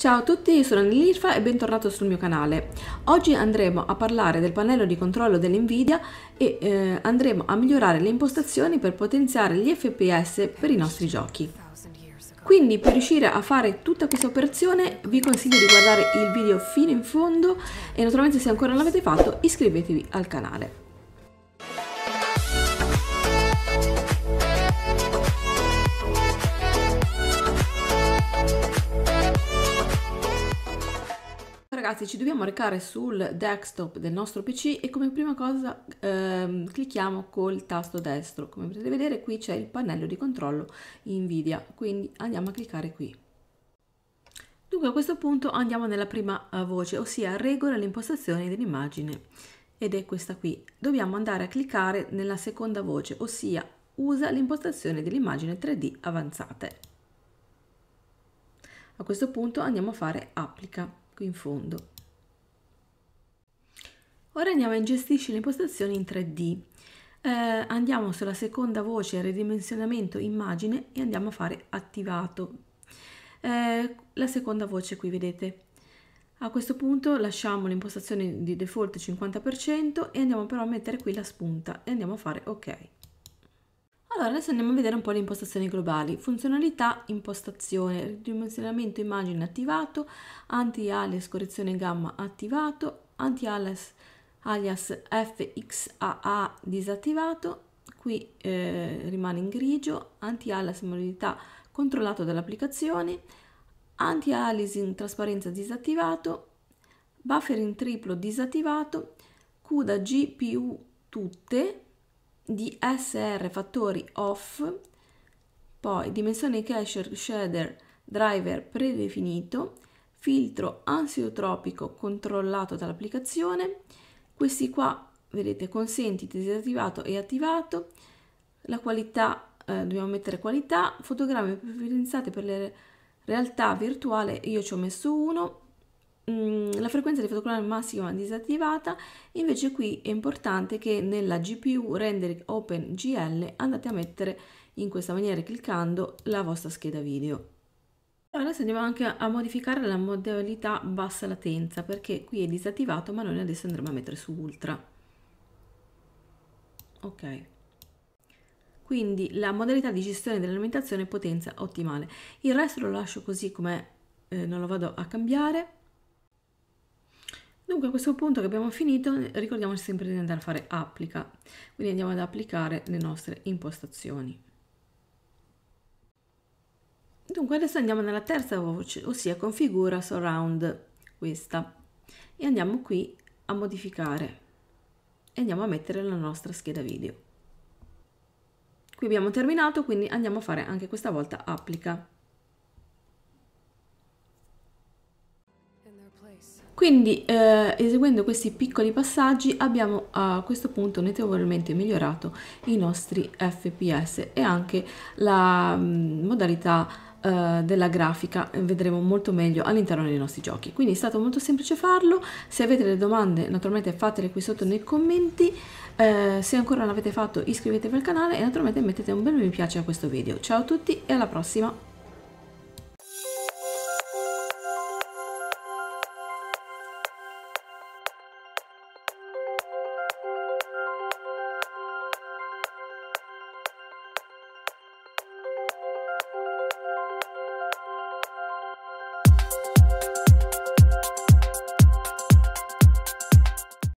Ciao a tutti, sono Nilirfa e bentornato sul mio canale. Oggi andremo a parlare del pannello di controllo dell'NVIDIA e eh, andremo a migliorare le impostazioni per potenziare gli FPS per i nostri giochi. Quindi per riuscire a fare tutta questa operazione vi consiglio di guardare il video fino in fondo e naturalmente se ancora non l'avete fatto iscrivetevi al canale. ragazzi ci dobbiamo recare sul desktop del nostro PC e come prima cosa ehm, clicchiamo col tasto destro. Come potete vedere qui c'è il pannello di controllo NVIDIA, quindi andiamo a cliccare qui. Dunque a questo punto andiamo nella prima eh, voce, ossia regola le impostazioni dell'immagine ed è questa qui. Dobbiamo andare a cliccare nella seconda voce, ossia usa l'impostazione dell'immagine 3D avanzate. A questo punto andiamo a fare applica qui in fondo. Ora andiamo a gestisci le impostazioni in 3D. Eh, andiamo sulla seconda voce ridimensionamento immagine e andiamo a fare attivato. Eh, la seconda voce qui vedete. A questo punto lasciamo l'impostazione di default 50% e andiamo però a mettere qui la spunta e andiamo a fare ok. Allora, adesso andiamo a vedere un po' le impostazioni globali. Funzionalità, impostazione, ridimensionamento immagine attivato, anti-alias correzione gamma attivato, anti-alias alias FXAA disattivato, qui eh, rimane in grigio, anti-alias modalità controllato dall'applicazione, anti-aliasing trasparenza disattivato, buffering triplo disattivato, CUDA GPU tutte, di SR fattori off, poi dimensione cache shader driver predefinito, filtro ansiotropico controllato dall'applicazione, questi qua vedete consenti disattivato e attivato, la qualità, eh, dobbiamo mettere qualità, fotogrammi preferenziati per le realtà virtuale, io ci ho messo uno, Mm, la frequenza di fotoclonare massima disattivata, invece qui è importante che nella GPU render OpenGL andate a mettere in questa maniera cliccando la vostra scheda video. Adesso andiamo anche a modificare la modalità bassa latenza perché qui è disattivato ma noi adesso andremo a mettere su ultra. Ok. Quindi la modalità di gestione dell'alimentazione potenza ottimale. Il resto lo lascio così come eh, non lo vado a cambiare. Comunque a questo punto che abbiamo finito ricordiamoci sempre di andare a fare applica, quindi andiamo ad applicare le nostre impostazioni. Dunque adesso andiamo nella terza voce, ossia configura surround, questa, e andiamo qui a modificare e andiamo a mettere la nostra scheda video. Qui abbiamo terminato, quindi andiamo a fare anche questa volta applica. Quindi eh, eseguendo questi piccoli passaggi abbiamo a questo punto notevolmente migliorato i nostri fps e anche la mh, mm, modalità eh, della grafica vedremo molto meglio all'interno dei nostri giochi quindi è stato molto semplice farlo se avete delle domande naturalmente fatele qui sotto nei commenti eh, se ancora non l'avete fatto iscrivetevi al canale e naturalmente mettete un bel mi piace a questo video ciao a tutti e alla prossima